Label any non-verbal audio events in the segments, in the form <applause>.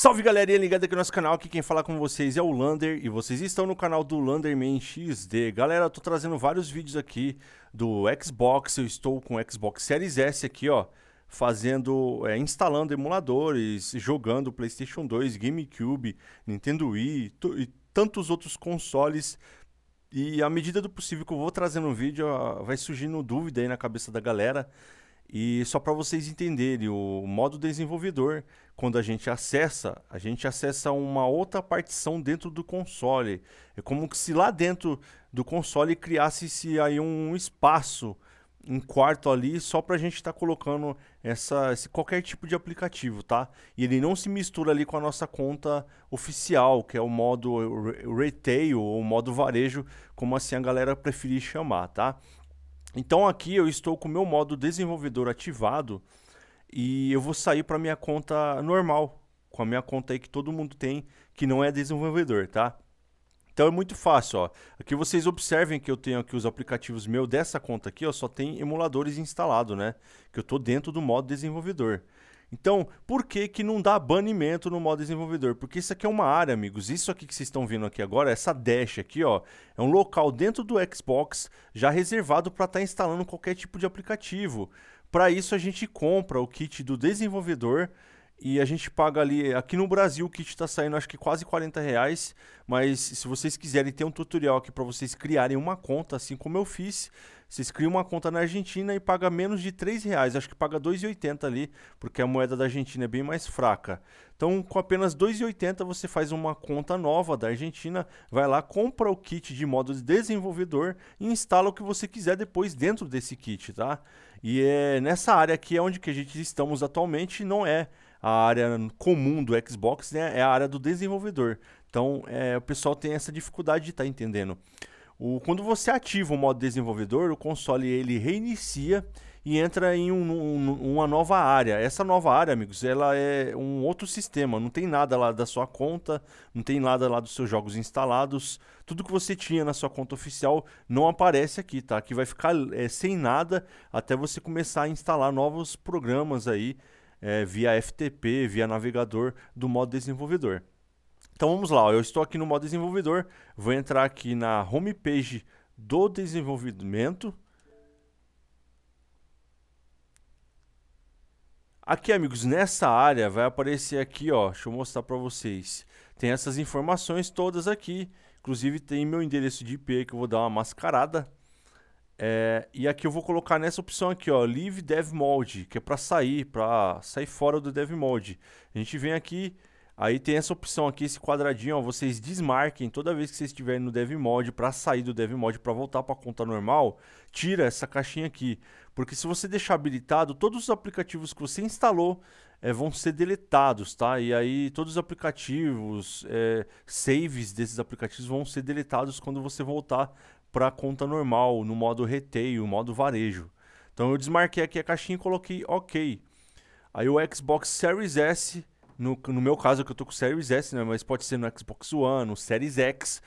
Salve galerinha ligada aqui no nosso canal, aqui quem fala com vocês é o Lander e vocês estão no canal do Landerman XD. Galera, eu tô trazendo vários vídeos aqui do Xbox, eu estou com o Xbox Series S aqui, ó, fazendo, é, instalando emuladores, jogando PlayStation 2, GameCube, Nintendo Wii e tantos outros consoles. E à medida do possível que eu vou trazendo um vídeo, ó, vai surgindo dúvida aí na cabeça da galera e só para vocês entenderem, o modo desenvolvedor, quando a gente acessa, a gente acessa uma outra partição dentro do console. É como se lá dentro do console criasse-se aí um espaço, um quarto ali, só para a gente estar tá colocando essa, esse qualquer tipo de aplicativo, tá? E ele não se mistura ali com a nossa conta oficial, que é o modo retail ou modo varejo, como assim a galera preferir chamar, tá? Então aqui eu estou com o meu modo desenvolvedor ativado e eu vou sair para minha conta normal, com a minha conta aí que todo mundo tem, que não é desenvolvedor, tá? Então é muito fácil, ó. Aqui vocês observem que eu tenho aqui os aplicativos meu dessa conta aqui, ó, só tem emuladores instalado, né? Que eu tô dentro do modo desenvolvedor. Então, por que, que não dá banimento no modo desenvolvedor? Porque isso aqui é uma área, amigos. Isso aqui que vocês estão vendo aqui agora, essa dash aqui, ó, é um local dentro do Xbox já reservado para estar tá instalando qualquer tipo de aplicativo. Para isso, a gente compra o kit do desenvolvedor e a gente paga ali, aqui no Brasil o kit está saindo acho que quase 40 reais, mas se vocês quiserem ter um tutorial aqui para vocês criarem uma conta, assim como eu fiz, vocês criam uma conta na Argentina e paga menos de 3 reais, acho que paga 2,80 ali, porque a moeda da Argentina é bem mais fraca. Então com apenas 2,80 você faz uma conta nova da Argentina, vai lá, compra o kit de modo de desenvolvedor e instala o que você quiser depois dentro desse kit, tá? E é nessa área aqui é onde que a gente estamos atualmente, não é a área comum do Xbox né, é a área do desenvolvedor. Então é, o pessoal tem essa dificuldade de estar tá entendendo. O, quando você ativa o modo desenvolvedor, o console ele reinicia e entra em um, um, uma nova área. Essa nova área, amigos, ela é um outro sistema. Não tem nada lá da sua conta, não tem nada lá dos seus jogos instalados. Tudo que você tinha na sua conta oficial não aparece aqui, tá? Aqui vai ficar é, sem nada até você começar a instalar novos programas aí é, via FTP, via navegador do modo desenvolvedor. Então vamos lá, ó, eu estou aqui no modo desenvolvedor, vou entrar aqui na homepage do desenvolvimento. Aqui, amigos, nessa área vai aparecer aqui, ó, deixa eu mostrar para vocês. Tem essas informações todas aqui, inclusive tem meu endereço de IP que eu vou dar uma mascarada, é, e aqui eu vou colocar nessa opção aqui, ó, Leave Dev Mode, que é para sair, para sair fora do Dev Mode. A gente vem aqui, aí tem essa opção aqui, esse quadradinho, ó, vocês desmarquem toda vez que vocês estiverem no Dev Mode para sair do Dev Mode para voltar para a conta normal, tira essa caixinha aqui, porque se você deixar habilitado, todos os aplicativos que você instalou é, vão ser deletados, tá? E aí todos os aplicativos, é, saves desses aplicativos vão ser deletados quando você voltar para conta normal, no modo retail, modo varejo. Então eu desmarquei aqui a caixinha e coloquei OK. Aí o Xbox Series S, no, no meu caso que eu tô com o Series S, né, mas pode ser no Xbox One, no Series X,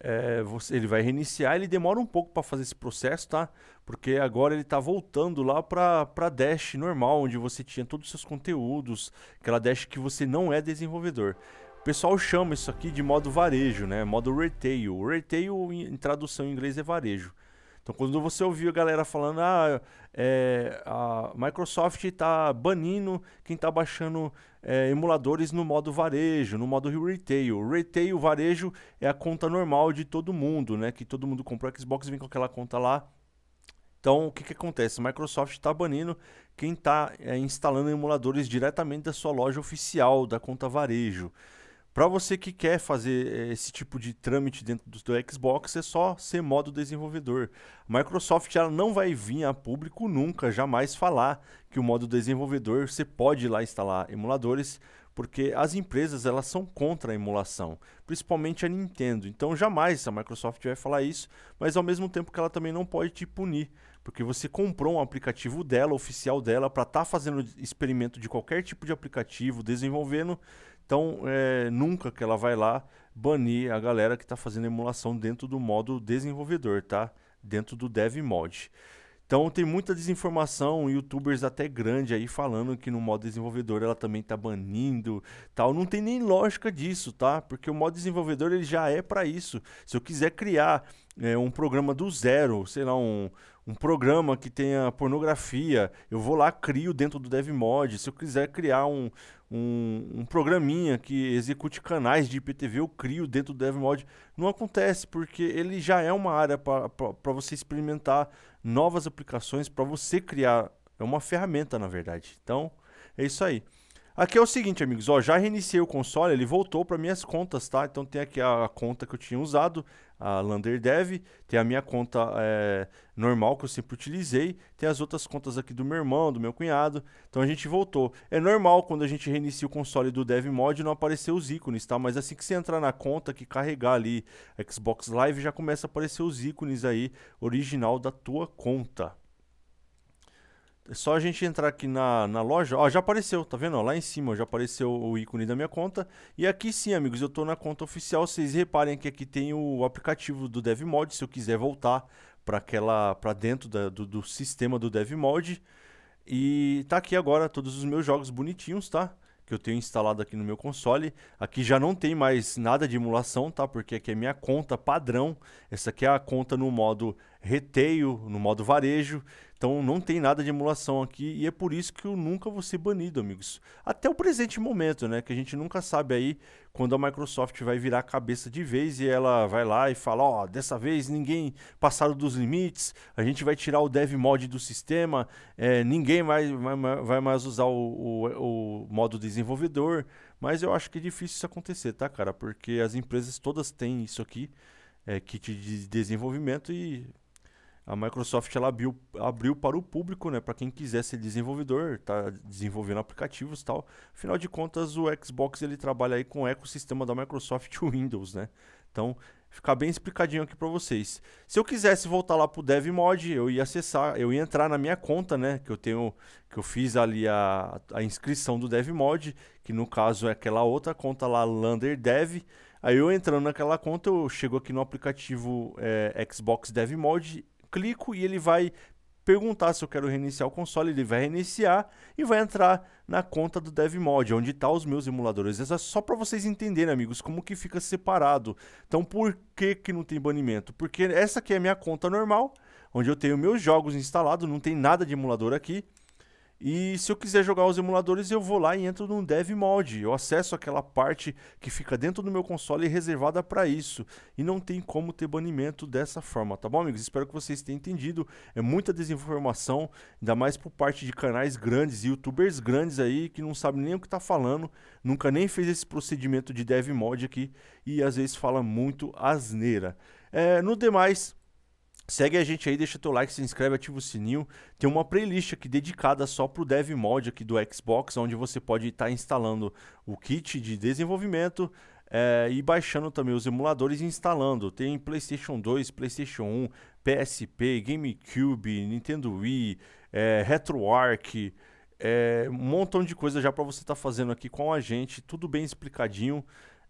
é, você, ele vai reiniciar, ele demora um pouco para fazer esse processo, tá? Porque agora ele está voltando lá para Dash normal, onde você tinha todos os seus conteúdos, aquela Dash que você não é desenvolvedor. O pessoal chama isso aqui de modo varejo, né? Modo retail. Retail, em tradução em inglês, é varejo. Então, quando você ouviu a galera falando, ah, é, a Microsoft está banindo quem está baixando é, emuladores no modo varejo, no modo retail. Retail, varejo, é a conta normal de todo mundo, né? Que todo mundo comprou Xbox, vem com aquela conta lá. Então, o que, que acontece? Microsoft está banindo quem está é, instalando emuladores diretamente da sua loja oficial, da conta varejo. Para você que quer fazer eh, esse tipo de trâmite dentro do, Xbox, é só ser modo desenvolvedor. A Microsoft ela não vai vir a público nunca, jamais falar que o modo desenvolvedor você pode ir lá instalar emuladores, porque as empresas elas são contra a emulação, principalmente a Nintendo. Então jamais a Microsoft vai falar isso, mas ao mesmo tempo que ela também não pode te punir, porque você comprou um aplicativo dela, oficial dela, para estar tá fazendo experimento de qualquer tipo de aplicativo, desenvolvendo, então, é, nunca que ela vai lá banir a galera que está fazendo emulação dentro do modo desenvolvedor, tá? Dentro do dev mod. Então tem muita desinformação, youtubers até grande aí falando que no modo desenvolvedor ela também está banindo, tal. Não tem nem lógica disso, tá? Porque o modo desenvolvedor ele já é para isso. Se eu quiser criar é, um programa do zero, sei lá, um, um programa que tenha pornografia, eu vou lá, crio dentro do DevMod. Se eu quiser criar um, um, um, programinha que execute canais de IPTV eu CRIO dentro do DevMod. Não acontece, porque ele já é uma área para você experimentar novas aplicações, para você criar. É uma ferramenta, na verdade. Então, é isso aí. Aqui é o seguinte, amigos, ó, já reiniciei o console, ele voltou para minhas contas, tá? Então tem aqui a conta que eu tinha usado, a Lander Dev, tem a minha conta é, normal que eu sempre utilizei, tem as outras contas aqui do meu irmão, do meu cunhado. Então a gente voltou. É normal quando a gente reinicia o console do Dev Mod não aparecer os ícones, tá? Mas assim que você entrar na conta que carregar ali Xbox Live já começa a aparecer os ícones aí original da tua conta. É só a gente entrar aqui na, na loja. Ó, já apareceu, tá vendo? Ó, lá em cima já apareceu o ícone da minha conta. E aqui sim, amigos, eu tô na conta oficial. Vocês reparem que aqui tem o aplicativo do DevMod. Se eu quiser voltar para aquela para dentro da, do, do sistema do DevMod. E tá aqui agora todos os meus jogos bonitinhos, tá? Que eu tenho instalado aqui no meu console. Aqui já não tem mais nada de emulação, tá? Porque aqui é minha conta padrão. Essa aqui é a conta no modo reteio, no modo varejo. Então não tem nada de emulação aqui e é por isso que eu nunca vou ser banido, amigos. Até o presente momento, né? Que a gente nunca sabe aí quando a Microsoft vai virar a cabeça de vez e ela vai lá e fala, ó, oh, dessa vez ninguém passado dos limites, a gente vai tirar o dev mod do sistema, é, ninguém vai, vai, vai, mais usar o, o, o modo desenvolvedor. Mas eu acho que é difícil isso acontecer, tá, cara? Porque as empresas todas têm isso aqui, é, kit de desenvolvimento e a Microsoft ela abriu, abriu para o público, né, para quem quiser ser desenvolvedor, tá desenvolvendo aplicativos e tal. Afinal de contas, o Xbox ele trabalha aí com o ecossistema da Microsoft <laughs> Windows, né? Então, ficar bem explicadinho aqui para vocês. Se eu quisesse voltar lá pro DevMod, eu ia acessar, eu ia entrar na minha conta, né, que eu tenho, que eu fiz ali a, a inscrição do DevMod, que no caso é aquela outra conta lá, Lander Dev. Aí eu entrando naquela conta, eu chego aqui no aplicativo é, Xbox DevMod clico e ele vai perguntar se eu quero reiniciar o console, ele vai reiniciar e vai entrar na conta do DevMod, onde está os meus emuladores. Essa é só para vocês entenderem, amigos, como que fica separado. Então, por que que não tem banimento? Porque essa aqui é a minha conta normal, onde eu tenho meus jogos instalados, não tem nada de emulador aqui. E se eu quiser jogar os emuladores, eu vou lá e entro num dev mod. Eu acesso aquela parte que fica dentro do meu console reservada para isso. E não tem como ter banimento dessa forma, tá bom, amigos? Espero que vocês tenham entendido. É muita desinformação, ainda mais por parte de canais grandes, youtubers grandes aí, que não sabem nem o que tá falando, nunca nem fez esse procedimento de dev mod aqui e às vezes fala muito asneira. É, no demais, Segue a gente aí, deixa teu like, se inscreve, ativa o sininho. Tem uma playlist aqui dedicada só pro Dev Mod aqui do Xbox, onde você pode estar tá instalando o kit de desenvolvimento é, e baixando também os emuladores e instalando. Tem PlayStation 2, PlayStation 1, PSP, GameCube, Nintendo Wii, é, RetroArch, é, um montão de coisa já para você estar tá fazendo aqui com a gente, tudo bem explicadinho.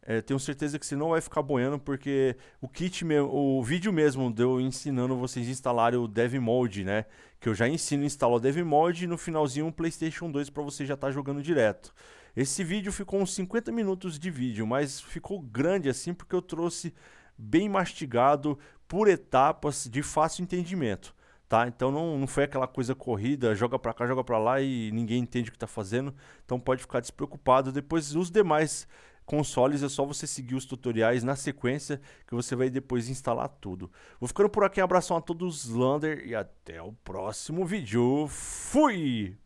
É, tenho certeza que você não vai ficar boiando, porque o kit mesmo, o vídeo mesmo deu ensinando vocês a instalarem o DevMold, né? Que eu já ensino a instalar o DevMold e no finalzinho um PlayStation 2 para você já estar tá jogando direto. Esse vídeo ficou uns 50 minutos de vídeo, mas ficou grande assim porque eu trouxe bem mastigado, por etapas, de fácil entendimento. Tá? Então não, não foi aquela coisa corrida, joga para cá, joga para lá e ninguém entende o que tá fazendo. Então pode ficar despreocupado. Depois os demais consoles, é só você seguir os tutoriais na sequência que você vai depois instalar tudo. Vou ficando por aqui, um abração a todos, Lander, e até o próximo vídeo. Fui!